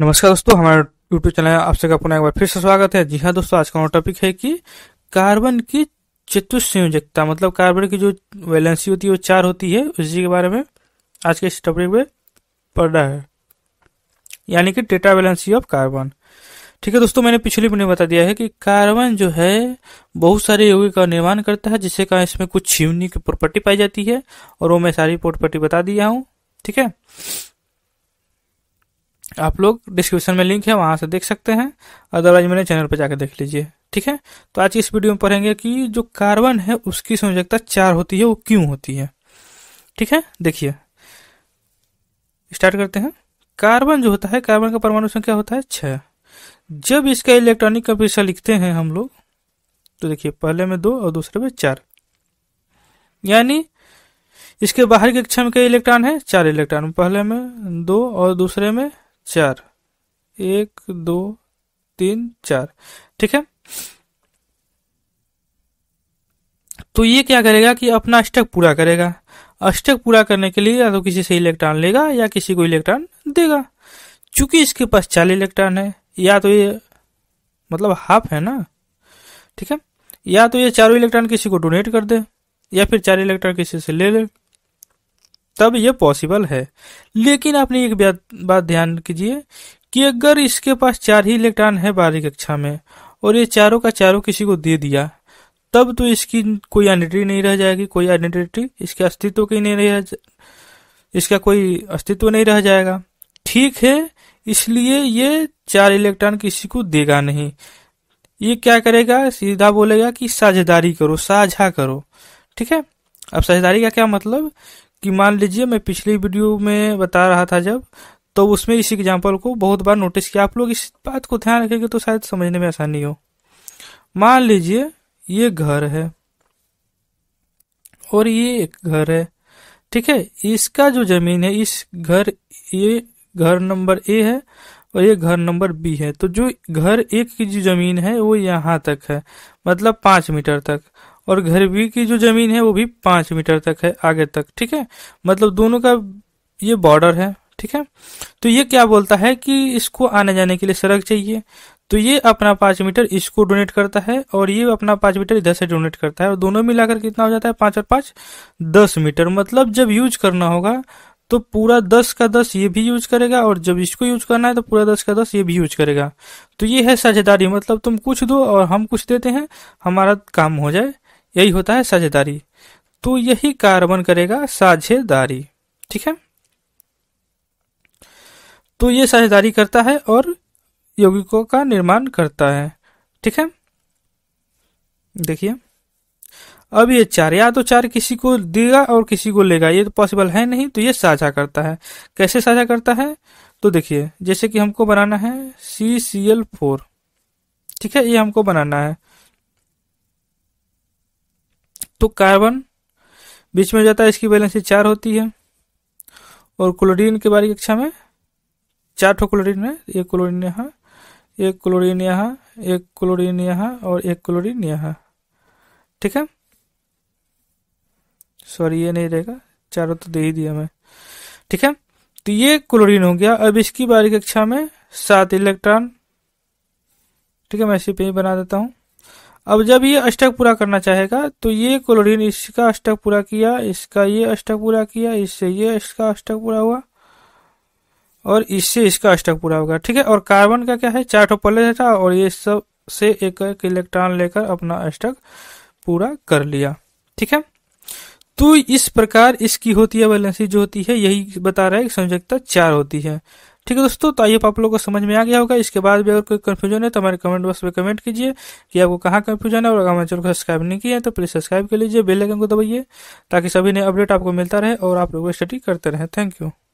नमस्कार दोस्तों हमारे यूट्यूब चैनल आप सबका पुनः एक बार फिर से स्वागत है जी हाँ दोस्तों आज का हमारा टॉपिक है कि कार्बन की चतुसंयोजकता मतलब कार्बन की जो वैलेंसी होती है वो चार होती है उसी के बारे में आज के इस टॉपिक में पढ़ रहा है यानी कि डेटा वैलेंसी ऑफ कार्बन ठीक है दोस्तों मैंने पिछली में बता दिया है कि कार्बन जो है बहुत सारे यौगिक का निर्माण करता है जिससे कहा इसमें कुछ यूनिक प्रॉपर्टी पाई जाती है और वो मैं सारी प्रॉपर्टी बता दिया हूँ ठीक है आप लोग डिस्क्रिप्शन में लिंक है वहां से देख सकते हैं अदरवाइज मेरे चैनल पर जाकर देख लीजिए ठीक है तो आज इस वीडियो में पढ़ेंगे कि जो कार्बन है उसकी संयोजकता चार होती है वो क्यों होती है ठीक है देखिए स्टार्ट करते हैं कार्बन जो होता है कार्बन का परमाणु संख्या होता है छह जब इसका इलेक्ट्रॉनिक कपिशा लिखते हैं हम लोग तो देखिए पहले में दो और दूसरे में चार यानी इसके बाहर की कक्षा में कई इलेक्ट्रॉन है चार इलेक्ट्रॉन पहले में दो और दूसरे में चार एक दो तीन चार ठीक है तो ये क्या करेगा कि अपना स्टक पूरा करेगा स्टक पूरा करने के लिए या तो किसी से इलेक्ट्रॉन लेगा या किसी को इलेक्ट्रॉन देगा चूंकि इसके पास चार इलेक्ट्रॉन है या तो ये मतलब हाफ है ना ठीक है या तो ये चारों इलेक्ट्रॉन किसी को डोनेट कर दे या फिर चार इलेक्ट्रॉन किसी से ले ले तब यह पॉसिबल है लेकिन आपने एक बात ध्यान कीजिए कि अगर इसके पास चार ही इलेक्ट्रॉन है बारहवीं कक्षा में और ये चारों का चारों किसी को दे दिया तब तो इसकी कोई आइडेंटिटी नहीं रह जाएगी कोई आइडेंटिटी इसके अस्तित्व की नहीं रह इसका कोई अस्तित्व नहीं रह जाएगा ठीक है इसलिए ये चार इलेक्ट्रॉन किसी को देगा नहीं ये क्या करेगा सीधा बोलेगा कि साझेदारी करो साझा करो ठीक है अब साझेदारी का क्या मतलब कि मान लीजिए मैं पिछली वीडियो में बता रहा था जब तो उसमें इस एग्जाम्पल को बहुत बार नोटिस किया आप लोग इस बात को ध्यान रखेंगे तो शायद समझने में आसानी हो मान लीजिए ये घर है और ये एक घर है ठीक है इसका जो जमीन है इस घर ये घर नंबर ए है और ये घर नंबर बी है तो जो घर एक की जो जमीन है वो यहाँ तक है मतलब पांच मीटर तक और घर भी की जो जमीन है वो भी पांच मीटर तक है आगे तक ठीक है मतलब दोनों का ये बॉर्डर है ठीक है तो ये क्या बोलता है कि इसको आने जाने के लिए सड़क चाहिए तो ये अपना पांच मीटर इसको डोनेट करता है और ये अपना पांच मीटर इधर से डोनेट करता है और दोनों मिलाकर कितना हो जाता है पांच और पांच दस मीटर मतलब जब यूज करना होगा तो पूरा दस का दस ये भी यूज करेगा और जब इसको यूज करना है तो पूरा दस का दस ये भी यूज करेगा तो ये है साझेदारी मतलब तुम कुछ दो और हम कुछ देते हैं हमारा काम हो जाए यही होता है साझेदारी तो यही कार्बन करेगा साझेदारी ठीक है तो ये साझेदारी करता है और यौगिकों का निर्माण करता है ठीक है देखिए अब ये चार या तो चार किसी को देगा और किसी को लेगा ये तो पॉसिबल है नहीं तो ये साझा करता है कैसे साझा करता है तो देखिए जैसे कि हमको बनाना है सी सी एल फोर ठीक है ये हमको बनाना है तो कार्बन बीच में जाता है इसकी वैलेंसी चार होती है और क्लोरीन के बारी कक्षा में चार ठो क्लोरीन में एक क्लोरीन यहाँ एक क्लोरीन यहाँ एक क्लोरीन यहाँ और एक क्लोरीन यहाँ ठीक है सॉरी ये नहीं रहेगा चारों तो दे ही दिया मैं ठीक है तो ये क्लोरीन हो गया अब इसकी बारी कक्षा में सात इलेक्ट्रॉन ठीक है मैं इसी पे ही बना देता हूँ अब जब ये अष्टक पूरा करना चाहेगा तो ये क्लोरीन इसका अष्टक पूरा किया इसका ये अष्टक पूरा किया इससे ये इसका अष्टक पूरा हुआ और इससे इसका अष्टक पूरा होगा ठीक है और कार्बन का क्या है चार ठो पल्ले था और ये सब से एक एक इलेक्ट्रॉन लेकर अपना अष्टक पूरा कर लिया ठीक है तो इस प्रकार इसकी होती है वैलेंसी जो होती है यही बता रहा है कि संयोजकता चार होती है ठीक है दोस्तों तो आइए आप लोगों को समझ में आ गया होगा इसके बाद भी अगर कोई कंफ्यूजन है तो हमारे कमेंट बॉक्स में कमेंट कीजिए कि आपको कहाँ कंफ्यूजन है और अगर हमारे चैनल को सब्सक्राइब नहीं किया है तो प्लीज़ सब्सक्राइब कर लीजिए बेल आइकन को दबाइए ताकि सभी नए अपडेट आपको मिलता रहे और आप लोग स्टडी करते रहें थैंक यू